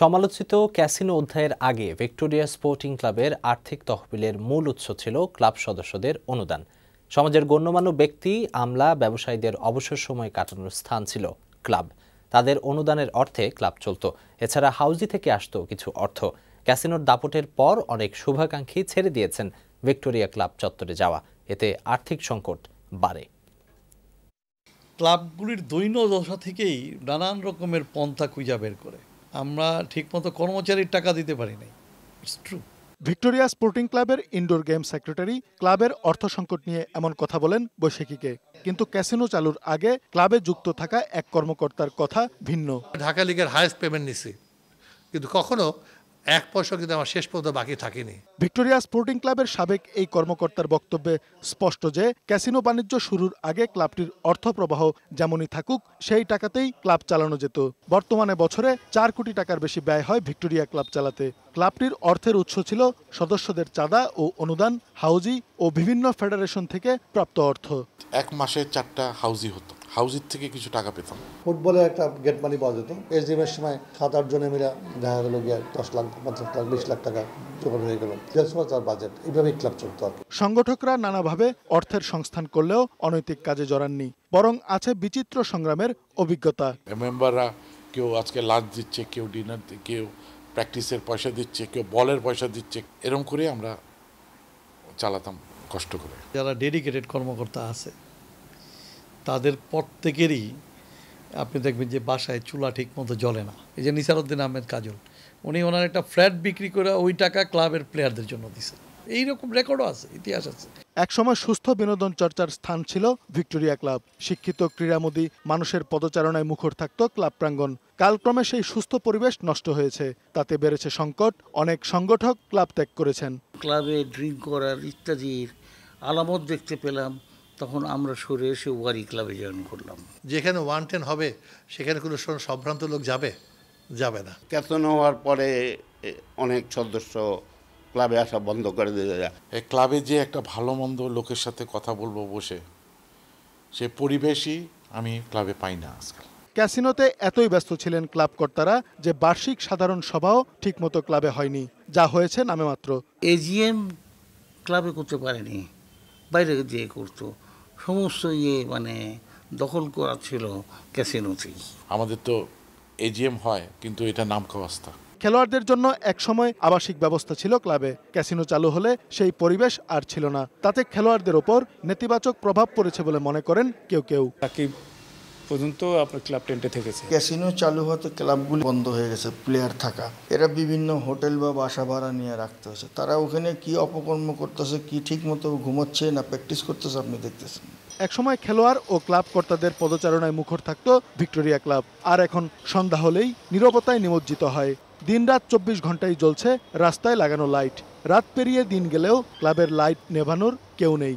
সমালোচিত ক্যাসিনো অধ্যায়ের আগে ভিক্টোরিয়া স্পোর্টিং ক্লাবের আর্থিক তহবিলের মূল উৎস ছিল ক্লাব সদস্যদের অনুদান সমাজের গণ্যমান্য ব্যক্তি আমলা ব্যবসায়ীদের অবসর সময় কাটানোর স্থান ছিল ক্লাব তাদের অনুদানের অর্থে ক্লাব চলত এছাড়া হাউজি থেকে আসত কিছু অর্থ ক্যাসিনোর দাপটের পর অনেক শুভাকাঙ্ক্ষী ছেড়ে দিয়েছেন ভিক্টোরিয়া ক্লাব চত্বরে যাওয়া এতে আর্থিক সংকট বাড়ে ক্লাবগুলির দৈন্য দশা থেকেই নানান রকমের পন্থা খুঁজা বের করে আমরা ঠিকমতো কর্মচারীর টাকা দিতে পারি নাই ট্রু ভিক্টোরিয়া স্পোর্টিং ক্লাবের ইনডোর গেম সেক্রেটারি ক্লাবের অর্থ সংকট নিয়ে এমন কথা বলেন বৈশাখীকে কিন্তু ক্যাসিনো চালুর আগে ক্লাবে যুক্ত থাকা এক কর্মকর্তার কথা ভিন্ন ঢাকা লিগের হায়েস্ট পেমেন্ট নিছি কিন্তু কখনো এক পয়সা কিন্তু আমার শেষ পর্যন্ত বাকি থাকেনি ভিক্টোরিয়া স্পোর্টিং ক্লাবের সাবেক এই কর্মকর্তার বক্তব্যে স্পষ্ট যে ক্যাসিনো বাণিজ্য শুরুর আগে ক্লাবটির অর্থপ্রবাহ যেমনই থাকুক সেই টাকাতেই ক্লাব চালানো যেত বর্তমানে বছরে চার কোটি টাকার বেশি ব্যয় হয় ভিক্টোরিয়া ক্লাব চালাতে ক্লাবটির অর্থের উৎস ছিল সদস্যদের চাঁদা ও অনুদান হাউজি ও বিভিন্ন ফেডারেশন থেকে প্রাপ্ত অর্থ এক মাসে চারটা হাউজি হতো হাউজের থেকে কিছু টাকা পেতাম ফুটবলে একটা গেট মানি পাওয়া যেত এস এর সময় সাত আট জনে মিলে দেখা গেল গিয়ে দশ লাখ পঞ্চাশ লাখ বিশ লাখ টাকা বাজেট ক্লাব সংগঠকরা নানাভাবে অর্থের সংস্থান করলেও অনৈতিক কাজে জড়াননি বরং আছে বিচিত্র সংগ্রামের অভিজ্ঞতা মেম্বাররা কেউ আজকে লাঞ্চ দিচ্ছে কেউ ডিনার কেউ প্র্যাকটিসের পয়সা দিচ্ছে কেউ বলের পয়সা দিচ্ছে এরকম করে আমরা চালাতাম কষ্ট করে যারা ডেডিকেটেড কর্মকর্তা আছে তাদের প্রত্যেকেরই আপনি দেখবেন যে বাসায় চুলা ঠিক মতো জ্বলে না এই যে নিসারুদ্দিন আহমেদ কাজল উনি ওনার একটা ফ্ল্যাট বিক্রি করে ওই টাকা ক্লাবের প্লেয়ারদের জন্য দিয়েছেন এইরকম রেকর্ডও আছে ইতিহাস আছে একসময় সুস্থ বিনোদন চর্চার স্থান ছিল ভিক্টোরিয়া ক্লাব শিক্ষিত ক্রীড়ামোদী মানুষের পদচারণায় মুখর থাকত ক্লাব প্রাঙ্গণ কালক্রমে সেই সুস্থ পরিবেশ নষ্ট হয়েছে তাতে বেড়েছে সংকট অনেক সংগঠক ক্লাব ত্যাগ করেছেন ক্লাবে ড্রিঙ্ক করার ইত্যাদির আলামত দেখতে পেলাম তখন আমরা সরে এসে ওয়ারি ক্লাবে জয়েন করলাম যেখানে ওয়ান টেন হবে সেখানে কোনো সম্ভ্রান্ত লোক যাবে যাবে না ক্যাপ্টেন হওয়ার পরে অনেক সদস্য ক্লাবে আসা বন্ধ করে দিয়ে যায় এই ক্লাবে যে একটা ভালো মন্দ লোকের সাথে কথা বলবো বসে সে পরিবেশই আমি ক্লাবে পাই না আজকাল ক্যাসিনোতে এতই ব্যস্ত ছিলেন ক্লাব কর্তারা যে বার্ষিক সাধারণ সভাও ঠিকমতো ক্লাবে হয়নি যা হয়েছে নামে মাত্র এজিএম ক্লাবে করতে পারেনি বাইরে যেয়ে করতো সমস্ত ইয়ে মানে দখল করা ছিল ক্যাসিনোতেই আমাদের তো এজিএম হয় কিন্তু এটা নামকাওয়াস্তা খেলোয়াড়দের জন্য একসময় আবাসিক ব্যবস্থা ছিল ক্লাবে ক্যাসিনো চালু হলে সেই পরিবেশ আর ছিল না তাতে খেলোয়াড়দের ওপর নেতিবাচক প্রভাব পড়েছে বলে মনে করেন কেউ কেউ পর্যন্ত আপনার ক্লাব টেন্টে থেকেছে ক্যাসিনো চালু হতে ক্লাবগুলি বন্ধ হয়ে গেছে প্লেয়ার থাকা এরা বিভিন্ন হোটেল বা বাসা ভাড়া নিয়ে রাখতে হচ্ছে তারা ওখানে কি অপকর্ম করতেছে কি ঠিক মতো ঘুমাচ্ছে না প্র্যাকটিস করতেছে আপনি দেখতেছেন একসময় খেলোয়াড় ও ক্লাব কর্তাদের পদচারণায় মুখর থাকত ভিক্টোরিয়া ক্লাব আর এখন সন্ধ্যা হলেই নিরবতায় নিমজ্জিত হয় দিনরাত চব্বিশ ঘন্টাই জ্বলছে রাস্তায় লাগানো লাইট রাত পেরিয়ে দিন গেলেও ক্লাবের লাইট নেভানোর কেউ নেই